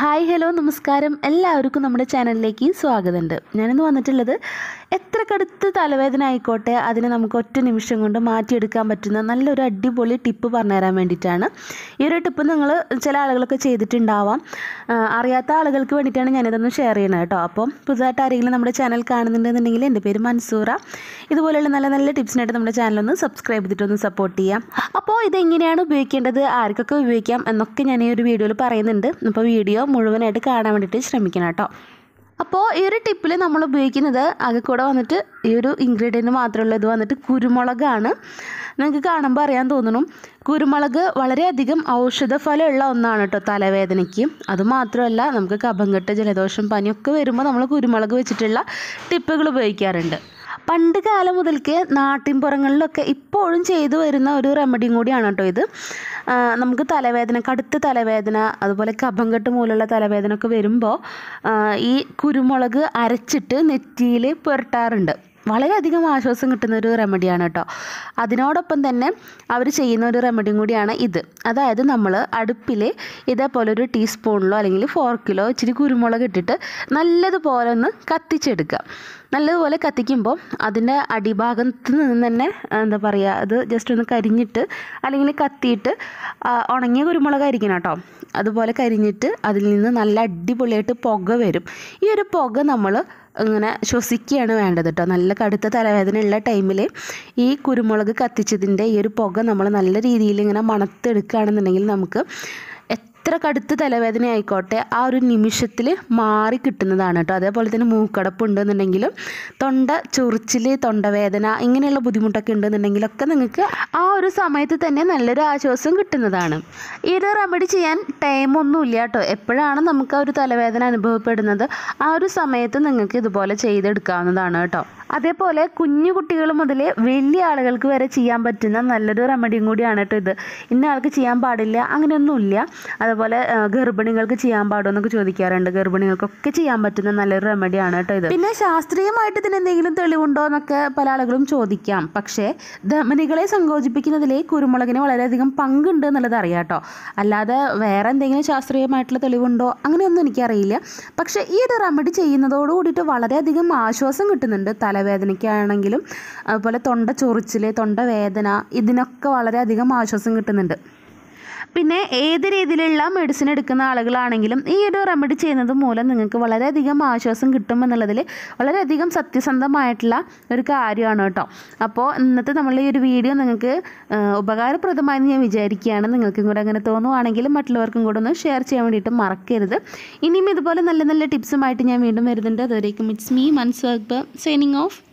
hi hello നമസ്കാരം എല്ലാവർക്കും നമ്മുടെ ചാനലിലേക്ക് സ്വാഗതമുണ്ട് ഞാനിന്ന് വന്നിട്ടുള്ളത് എത്ര കടുത്ത് തലവേദന ആയിക്കോട്ടെ അതിനെ നമുക്ക് ഒറ്റ നിമിഷം കൊണ്ട് മാറ്റിയെടുക്കാൻ പറ്റുന്ന നല്ലൊരു അടിപൊളി ടിപ്പ് പറഞ്ഞു തരാൻ വേണ്ടിയിട്ടാണ് ഈ ഒരു ടിപ്പ് നിങ്ങൾ ചില ആളുകളൊക്കെ ചെയ്തിട്ടുണ്ടാവാം അറിയാത്ത ആളുകൾക്ക് വേണ്ടിയിട്ടാണ് ഞാനിതൊന്ന് ഷെയർ ചെയ്യുന്നത് കേട്ടോ അപ്പം പുതുതായിട്ട് ആരെങ്കിലും നമ്മുടെ ചാനൽ കാണുന്നുണ്ടെന്നുണ്ടെങ്കിൽ എൻ്റെ പേര് മൻസൂറ ഇതുപോലെയുള്ള നല്ല നല്ല ടിപ്സിനായിട്ട് നമ്മുടെ ചാനലൊന്ന് സബ്സ്ക്രൈബ് ചെയ്തിട്ടൊന്ന് സപ്പോർട്ട് ചെയ്യാം അപ്പോൾ ഇതെങ്ങനെയാണ് ഉപയോഗിക്കേണ്ടത് ആർക്കൊക്കെ ഉപയോഗിക്കാം എന്നൊക്കെ ഞാൻ ഈ ഒരു വീഡിയോയിൽ പറയുന്നുണ്ട് അപ്പോൾ വീഡിയോ മുഴുവനായിട്ട് കാണാൻ വേണ്ടിയിട്ട് ശ്രമിക്കണം കേട്ടോ അപ്പോൾ ഈ ഒരു ടിപ്പിൽ നമ്മൾ ഉപയോഗിക്കുന്നത് ആകെ കൂടെ വന്നിട്ട് ഈ ഒരു ഇൻഗ്രീഡിയൻറ്റ് മാത്രമുള്ള ഇത് വന്നിട്ട് കുരുമുളകാണ് നിങ്ങൾക്ക് കാണുമ്പോൾ അറിയാൻ തോന്നുന്നു കുരുമുളക് വളരെയധികം ഔഷധഫലമുള്ള ഒന്നാണ് കേട്ടോ തലവേദനയ്ക്ക് അതുമാത്രമല്ല നമുക്ക് കഫം കെട്ട് ജലദോഷം പനിയൊക്കെ വരുമ്പോൾ നമ്മൾ കുരുമുളക് വെച്ചിട്ടുള്ള ടിപ്പുകൾ ഉപയോഗിക്കാറുണ്ട് പണ്ട് കാലം മുതൽക്ക് നാട്ടിൻപുറങ്ങളിലൊക്കെ ഇപ്പോഴും ചെയ്തു വരുന്ന ഒരു റെമഡിയും കൂടിയാണ് കേട്ടോ ഇത് നമുക്ക് തലവേദന കടുത്ത തലവേദന അതുപോലെ കഫം കെട്ട് മൂലമുള്ള തലവേദന ഒക്കെ വരുമ്പോൾ ഈ കുരുമുളക് അരച്ചിട്ട് നെറ്റിയിൽ പുരട്ടാറുണ്ട് വളരെയധികം ആശ്വാസം കിട്ടുന്ന ഒരു റെമഡിയാണ് കേട്ടോ അതിനോടൊപ്പം തന്നെ അവർ ചെയ്യുന്ന ഒരു റെമഡിയും കൂടിയാണ് ഇത് അതായത് നമ്മൾ അടുപ്പിൽ ഇതേപോലെ ഒരു ടീസ്പൂണിലോ അല്ലെങ്കിൽ ഫോർക്കിലോ ഇച്ചിരി കുരുമുളക് ഇട്ടിട്ട് നല്ലതുപോലെ ഒന്ന് കത്തിച്ചെടുക്കുക നല്ലതുപോലെ കത്തിക്കുമ്പോൾ അതിൻ്റെ അടിഭാഗത്ത് നിന്ന് തന്നെ എന്താ പറയുക അത് ജസ്റ്റ് ഒന്ന് കരിഞ്ഞിട്ട് അല്ലെങ്കിൽ കത്തിയിട്ട് ഉണങ്ങിയ കുരുമുളകായിരിക്കണം കേട്ടോ അതുപോലെ കരിഞ്ഞിട്ട് അതിൽ നിന്ന് നല്ല അടിപൊളിയായിട്ട് പുക വരും ഈ ഒരു പുക നമ്മൾ ഇങ്ങനെ ശ്വസിക്കുകയാണ് വേണ്ടത് കേട്ടോ നല്ല കടുത്ത തലവേദന ഉള്ള ടൈമിൽ ഈ കുരുമുളക് കത്തിച്ചതിൻ്റെ ഈ ഒരു പുക നമ്മൾ നല്ല രീതിയിൽ ഇങ്ങനെ മണത്തെടുക്കുകയാണെന്നുണ്ടെങ്കിൽ നമുക്ക് എത്ര കടുത്ത തലവേദന ആയിക്കോട്ടെ ആ ഒരു നിമിഷത്തിൽ മാറി കിട്ടുന്നതാണ് കേട്ടോ അതേപോലെ തന്നെ മൂക്കടപ്പുണ്ടെന്നുണ്ടെങ്കിലും തൊണ്ട ചൊറിച്ചിൽ തൊണ്ടവേദന ഇങ്ങനെയുള്ള ബുദ്ധിമുട്ടൊക്കെ ഉണ്ടെന്നുണ്ടെങ്കിലൊക്കെ നിങ്ങൾക്ക് ആ ഒരു സമയത്ത് തന്നെ നല്ലൊരു ആശ്വാസം കിട്ടുന്നതാണ് ഇത് റെമഡി ചെയ്യാൻ ടൈമൊന്നുമില്ല കേട്ടോ എപ്പോഴാണ് നമുക്ക് ആ ഒരു തലവേദന അനുഭവപ്പെടുന്നത് ആ ഒരു സമയത്ത് നിങ്ങൾക്ക് ഇതുപോലെ ചെയ്തെടുക്കാവുന്നതാണ് കേട്ടോ അതേപോലെ കുഞ്ഞു കുട്ടികൾ മുതൽ വലിയ ആളുകൾക്ക് വരെ ചെയ്യാൻ പറ്റുന്ന നല്ലൊരു റെമഡിയും കൂടിയാണ് കേട്ടോ ഇത് ഇന്ന ആൾക്ക് ചെയ്യാൻ പാടില്ല അങ്ങനെയൊന്നുമില്ല അത് അതുപോലെ ഗർഭിണികൾക്ക് ചെയ്യാൻ പാടുമോ എന്നൊക്കെ ചോദിക്കാറുണ്ട് ഗർഭിണികൾക്കൊക്കെ ചെയ്യാൻ പറ്റുന്ന നല്ലൊരു റെമഡിയാണ് കേട്ടോ ഇത് പിന്നെ ശാസ്ത്രീയമായിട്ട് ഇതിന് എന്തെങ്കിലും തെളിവുണ്ടോ എന്നൊക്കെ പല ആളുകളും ചോദിക്കാം പക്ഷേ ധമനികളെ സങ്കോചിപ്പിക്കുന്നതിലെ കുരുമുളകിന് വളരെയധികം പങ്കുണ്ട് എന്നുള്ളത് അറിയാം കേട്ടോ അല്ലാതെ വേറെ എന്തെങ്കിലും ശാസ്ത്രീയമായിട്ടുള്ള തെളിവുണ്ടോ അങ്ങനെയൊന്നും എനിക്കറിയില്ല പക്ഷേ ഈ ഒരു റെമഡി ചെയ്യുന്നതോട് കൂടിയിട്ട് വളരെയധികം ആശ്വാസം കിട്ടുന്നുണ്ട് തലവേദനയ്ക്കാണെങ്കിലും അതുപോലെ തൊണ്ട ചൊറിച്ചിൽ വേദന ഇതിനൊക്കെ വളരെയധികം ആശ്വാസം കിട്ടുന്നുണ്ട് പിന്നെ ഏത് രീതിയിലുള്ള മെഡിസിൻ എടുക്കുന്ന ആളുകളാണെങ്കിലും ഈ ഒരു റെമഡി ചെയ്യുന്നത് മൂലം നിങ്ങൾക്ക് വളരെയധികം ആശ്വാസം കിട്ടും എന്നുള്ളതിൽ വളരെയധികം സത്യസന്ധമായിട്ടുള്ള ഒരു കാര്യമാണ് കേട്ടോ അപ്പോൾ ഇന്നത്തെ നമ്മളുടെ ഈ ഒരു വീഡിയോ നിങ്ങൾക്ക് ഉപകാരപ്രദമായെന്ന് ഞാൻ വിചാരിക്കുകയാണ് നിങ്ങൾക്കും കൂടെ അങ്ങനെ തോന്നുവാണെങ്കിൽ മറ്റുള്ളവർക്കും കൂടെ ഒന്ന് ഷെയർ ചെയ്യാൻ വേണ്ടിയിട്ട് മറക്കരുത് ഇനിയും ഇതുപോലെ നല്ല നല്ല ടിപ്സുമായിട്ട് ഞാൻ വീണ്ടും വരുന്നുണ്ട് അതുവരേക്കും ഇറ്റ്സ് മീ മൻസ് സൈനിങ് ഓഫ്